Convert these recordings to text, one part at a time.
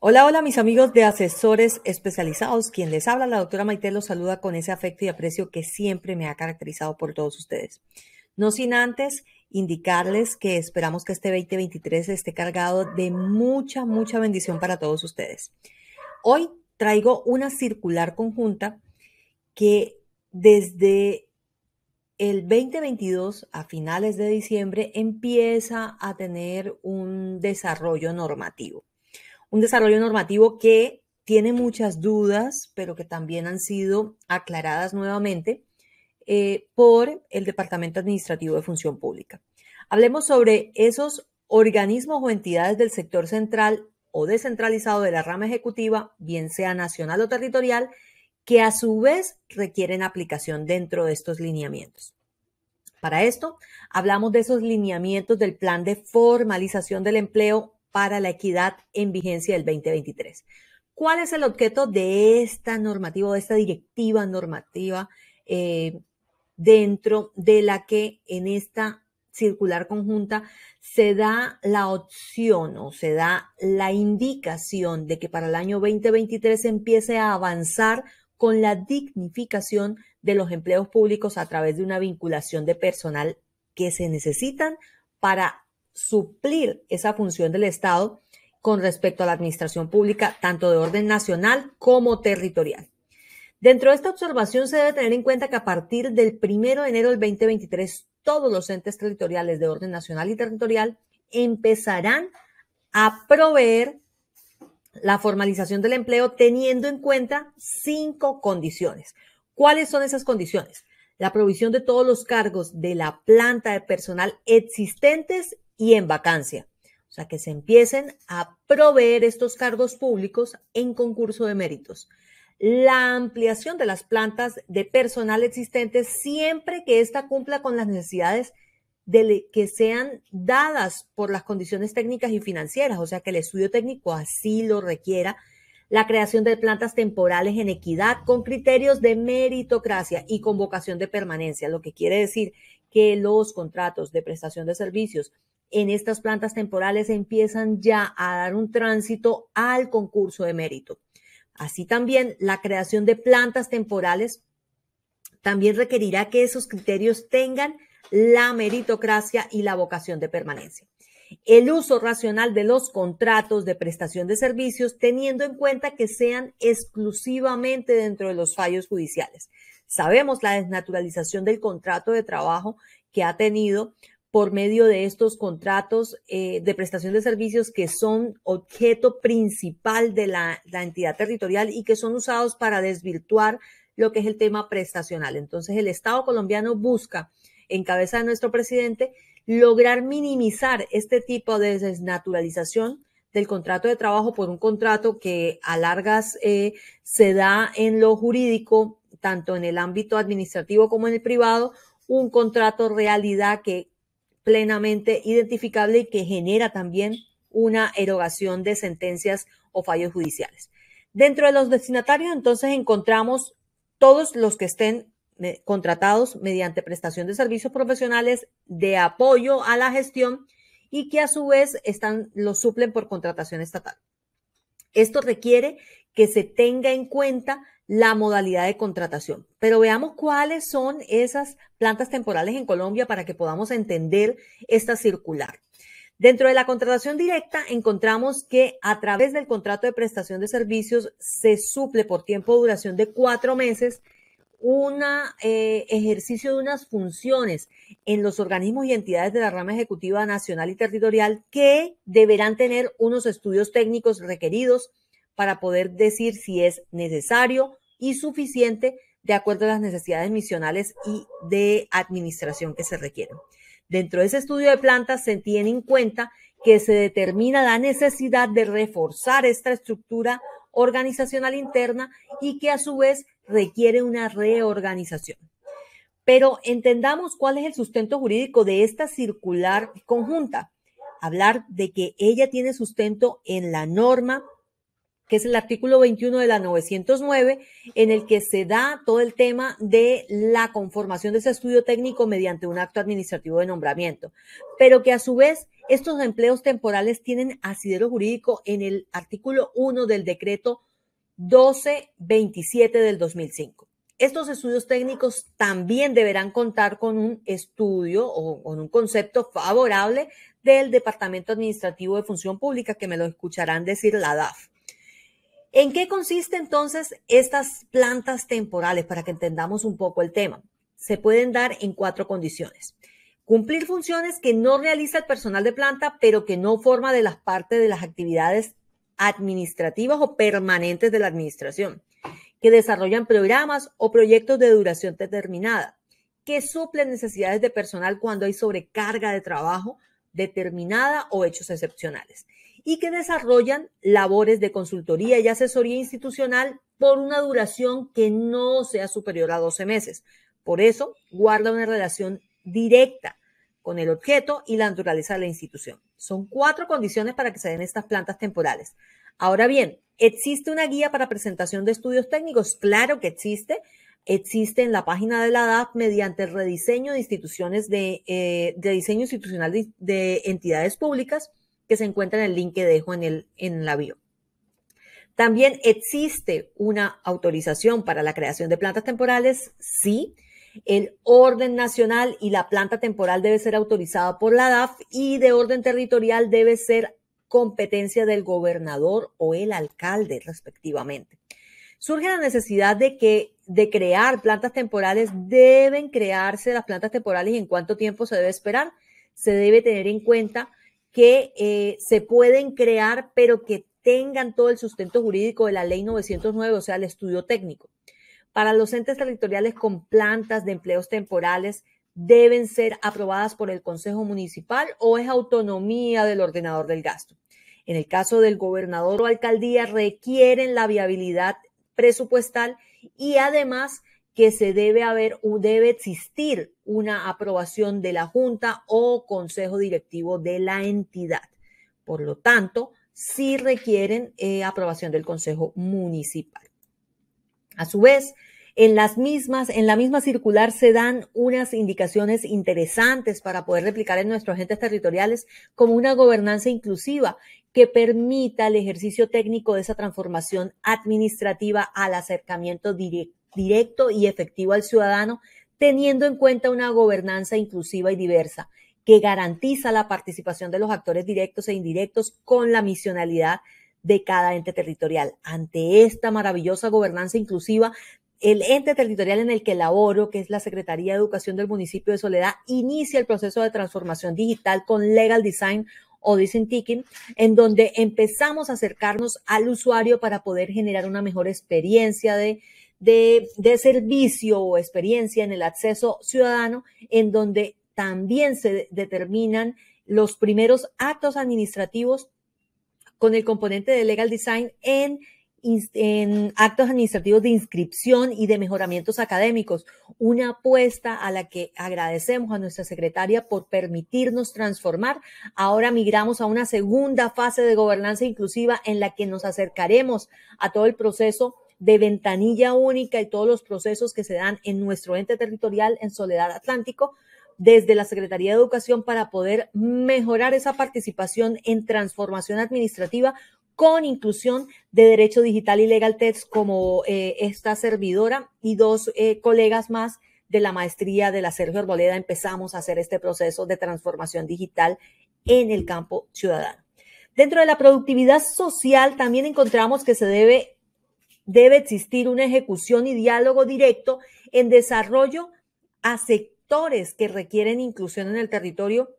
Hola, hola mis amigos de asesores especializados. Quien les habla, la doctora Maite, los saluda con ese afecto y aprecio que siempre me ha caracterizado por todos ustedes. No sin antes indicarles que esperamos que este 2023 esté cargado de mucha, mucha bendición para todos ustedes. Hoy traigo una circular conjunta que desde el 2022 a finales de diciembre empieza a tener un desarrollo normativo un desarrollo normativo que tiene muchas dudas, pero que también han sido aclaradas nuevamente eh, por el Departamento Administrativo de Función Pública. Hablemos sobre esos organismos o entidades del sector central o descentralizado de la rama ejecutiva, bien sea nacional o territorial, que a su vez requieren aplicación dentro de estos lineamientos. Para esto, hablamos de esos lineamientos del plan de formalización del empleo para la equidad en vigencia del 2023. ¿Cuál es el objeto de esta normativa, de esta directiva normativa eh, dentro de la que en esta circular conjunta se da la opción o se da la indicación de que para el año 2023 se empiece a avanzar con la dignificación de los empleos públicos a través de una vinculación de personal que se necesitan para suplir esa función del Estado con respecto a la administración pública, tanto de orden nacional como territorial. Dentro de esta observación se debe tener en cuenta que a partir del 1 de enero del 2023, todos los entes territoriales de orden nacional y territorial empezarán a proveer la formalización del empleo teniendo en cuenta cinco condiciones. ¿Cuáles son esas condiciones? La provisión de todos los cargos de la planta de personal existentes y en vacancia. O sea, que se empiecen a proveer estos cargos públicos en concurso de méritos. La ampliación de las plantas de personal existentes siempre que ésta cumpla con las necesidades de que sean dadas por las condiciones técnicas y financieras, o sea, que el estudio técnico así lo requiera, la creación de plantas temporales en equidad con criterios de meritocracia y convocación de permanencia, lo que quiere decir que los contratos de prestación de servicios en estas plantas temporales empiezan ya a dar un tránsito al concurso de mérito. Así también la creación de plantas temporales también requerirá que esos criterios tengan la meritocracia y la vocación de permanencia. El uso racional de los contratos de prestación de servicios teniendo en cuenta que sean exclusivamente dentro de los fallos judiciales. Sabemos la desnaturalización del contrato de trabajo que ha tenido por medio de estos contratos eh, de prestación de servicios que son objeto principal de la, entidad territorial y que son usados para desvirtuar lo que es el tema prestacional. Entonces, el Estado colombiano busca, en cabeza de nuestro presidente, lograr minimizar este tipo de desnaturalización del contrato de trabajo por un contrato que a largas eh, se da en lo jurídico, tanto en el ámbito administrativo como en el privado, un contrato realidad que plenamente identificable y que genera también una erogación de sentencias o fallos judiciales. Dentro de los destinatarios, entonces, encontramos todos los que estén eh, contratados mediante prestación de servicios profesionales de apoyo a la gestión y que a su vez están, los suplen por contratación estatal. Esto requiere que se tenga en cuenta la modalidad de contratación. Pero veamos cuáles son esas plantas temporales en Colombia para que podamos entender esta circular. Dentro de la contratación directa encontramos que a través del contrato de prestación de servicios se suple por tiempo de duración de cuatro meses un eh, ejercicio de unas funciones en los organismos y entidades de la rama ejecutiva nacional y territorial que deberán tener unos estudios técnicos requeridos para poder decir si es necesario y suficiente de acuerdo a las necesidades misionales y de administración que se requieren. Dentro de ese estudio de plantas se tiene en cuenta que se determina la necesidad de reforzar esta estructura organizacional interna y que a su vez requiere una reorganización. Pero entendamos cuál es el sustento jurídico de esta circular conjunta. Hablar de que ella tiene sustento en la norma que es el artículo 21 de la 909, en el que se da todo el tema de la conformación de ese estudio técnico mediante un acto administrativo de nombramiento, pero que a su vez estos empleos temporales tienen asidero jurídico en el artículo 1 del decreto 1227 del 2005. Estos estudios técnicos también deberán contar con un estudio o con un concepto favorable del Departamento Administrativo de Función Pública, que me lo escucharán decir la DAF. ¿En qué consiste entonces estas plantas temporales para que entendamos un poco el tema? Se pueden dar en cuatro condiciones. Cumplir funciones que no realiza el personal de planta, pero que no forma de las partes de las actividades administrativas o permanentes de la administración, que desarrollan programas o proyectos de duración determinada, que suplen necesidades de personal cuando hay sobrecarga de trabajo determinada o hechos excepcionales y que desarrollan labores de consultoría y asesoría institucional por una duración que no sea superior a 12 meses. Por eso, guarda una relación directa con el objeto y la naturaleza de la institución. Son cuatro condiciones para que se den estas plantas temporales. Ahora bien, ¿existe una guía para presentación de estudios técnicos? Claro que existe. Existe en la página de la DAF mediante el rediseño de instituciones de, eh, de diseño institucional de entidades públicas que se encuentra en el link que dejo en, el, en la bio. También existe una autorización para la creación de plantas temporales, sí. El orden nacional y la planta temporal debe ser autorizada por la DAF y de orden territorial debe ser competencia del gobernador o el alcalde, respectivamente. Surge la necesidad de que de crear plantas temporales, deben crearse las plantas temporales y en cuánto tiempo se debe esperar. Se debe tener en cuenta que eh, se pueden crear, pero que tengan todo el sustento jurídico de la ley 909, o sea, el estudio técnico. Para los entes territoriales con plantas de empleos temporales, deben ser aprobadas por el Consejo Municipal o es autonomía del ordenador del gasto. En el caso del gobernador o alcaldía, requieren la viabilidad presupuestal y además que se debe haber, o debe existir una aprobación de la Junta o Consejo Directivo de la entidad. Por lo tanto, sí requieren eh, aprobación del Consejo Municipal. A su vez, en las mismas, en la misma circular se dan unas indicaciones interesantes para poder replicar en nuestros agentes territoriales como una gobernanza inclusiva que permita el ejercicio técnico de esa transformación administrativa al acercamiento directo directo y efectivo al ciudadano, teniendo en cuenta una gobernanza inclusiva y diversa que garantiza la participación de los actores directos e indirectos con la misionalidad de cada ente territorial. Ante esta maravillosa gobernanza inclusiva, el ente territorial en el que laboro, que es la Secretaría de Educación del municipio de Soledad, inicia el proceso de transformación digital con Legal Design o Design Thinking, en donde empezamos a acercarnos al usuario para poder generar una mejor experiencia de de, servicio o experiencia en el acceso ciudadano, en donde también se determinan los primeros actos administrativos con el componente de legal design en, en, actos administrativos de inscripción y de mejoramientos académicos. Una apuesta a la que agradecemos a nuestra secretaria por permitirnos transformar. Ahora migramos a una segunda fase de gobernanza inclusiva en la que nos acercaremos a todo el proceso de ventanilla única y todos los procesos que se dan en nuestro ente territorial en Soledad Atlántico desde la Secretaría de Educación para poder mejorar esa participación en transformación administrativa con inclusión de Derecho Digital y Legal Text como eh, esta servidora y dos eh, colegas más de la maestría de la Sergio Arboleda empezamos a hacer este proceso de transformación digital en el campo ciudadano. Dentro de la productividad social también encontramos que se debe debe existir una ejecución y diálogo directo en desarrollo a sectores que requieren inclusión en el territorio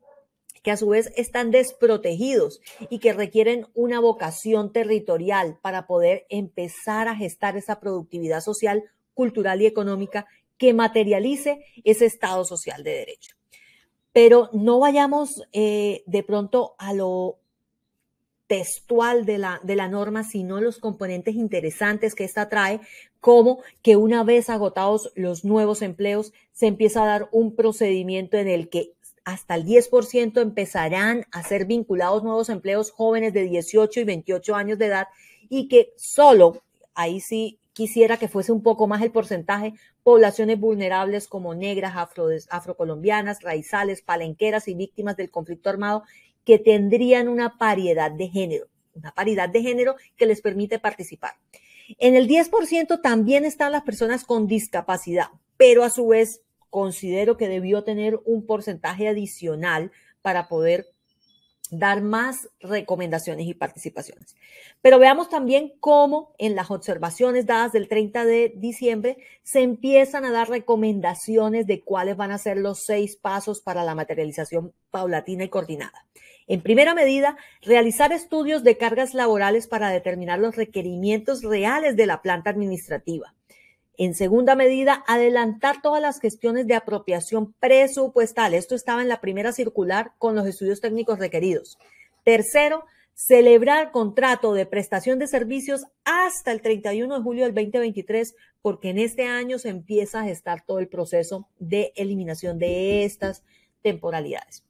que a su vez están desprotegidos y que requieren una vocación territorial para poder empezar a gestar esa productividad social, cultural y económica que materialice ese Estado social de derecho. Pero no vayamos eh, de pronto a lo textual de la, de la norma, sino los componentes interesantes que esta trae, como que una vez agotados los nuevos empleos, se empieza a dar un procedimiento en el que hasta el 10% empezarán a ser vinculados nuevos empleos jóvenes de 18 y 28 años de edad y que solo, ahí sí quisiera que fuese un poco más el porcentaje, poblaciones vulnerables como negras, afrocolombianas, raizales, palenqueras y víctimas del conflicto armado que tendrían una paridad de género, una paridad de género que les permite participar. En el 10% también están las personas con discapacidad, pero a su vez considero que debió tener un porcentaje adicional para poder dar más recomendaciones y participaciones. Pero veamos también cómo en las observaciones dadas del 30 de diciembre se empiezan a dar recomendaciones de cuáles van a ser los seis pasos para la materialización paulatina y coordinada. En primera medida, realizar estudios de cargas laborales para determinar los requerimientos reales de la planta administrativa. En segunda medida, adelantar todas las gestiones de apropiación presupuestal. Esto estaba en la primera circular con los estudios técnicos requeridos. Tercero, celebrar contrato de prestación de servicios hasta el 31 de julio del 2023, porque en este año se empieza a gestar todo el proceso de eliminación de estas temporalidades.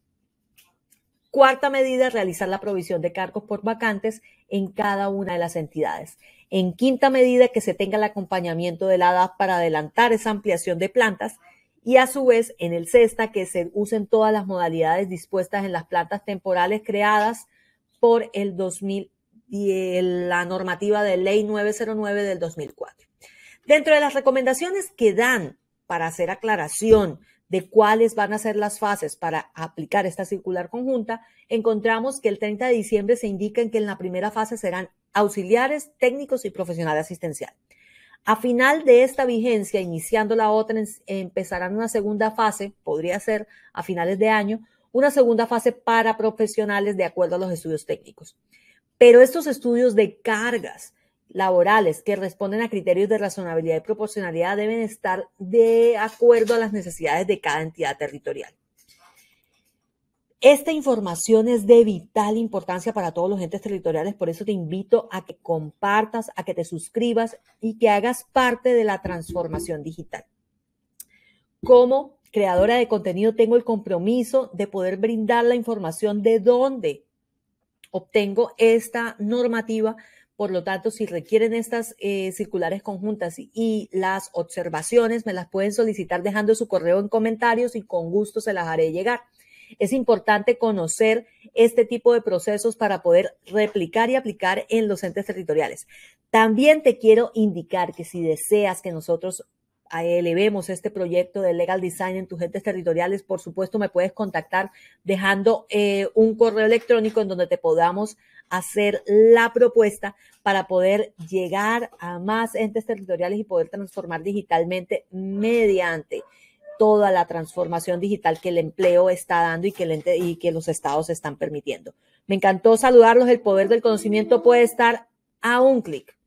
Cuarta medida, realizar la provisión de cargos por vacantes en cada una de las entidades. En quinta medida, que se tenga el acompañamiento de la DAP para adelantar esa ampliación de plantas. Y a su vez, en el sexta, que se usen todas las modalidades dispuestas en las plantas temporales creadas por el 2000, la normativa de ley 909 del 2004. Dentro de las recomendaciones que dan para hacer aclaración de cuáles van a ser las fases para aplicar esta circular conjunta, encontramos que el 30 de diciembre se indica en que en la primera fase serán auxiliares, técnicos y profesionales asistenciales. A final de esta vigencia, iniciando la otra, empezarán una segunda fase, podría ser a finales de año, una segunda fase para profesionales de acuerdo a los estudios técnicos. Pero estos estudios de cargas laborales que responden a criterios de razonabilidad y proporcionalidad deben estar de acuerdo a las necesidades de cada entidad territorial. Esta información es de vital importancia para todos los entes territoriales, por eso te invito a que compartas, a que te suscribas y que hagas parte de la transformación digital. Como creadora de contenido tengo el compromiso de poder brindar la información de dónde obtengo esta normativa por lo tanto, si requieren estas eh, circulares conjuntas y las observaciones, me las pueden solicitar dejando su correo en comentarios y con gusto se las haré llegar. Es importante conocer este tipo de procesos para poder replicar y aplicar en los entes territoriales. También te quiero indicar que si deseas que nosotros ah, elevemos este proyecto de legal design en tus entes territoriales, por supuesto me puedes contactar dejando eh, un correo electrónico en donde te podamos hacer la propuesta para poder llegar a más entes territoriales y poder transformar digitalmente mediante toda la transformación digital que el empleo está dando y que, y que los estados están permitiendo. Me encantó saludarlos. El poder del conocimiento puede estar a un clic.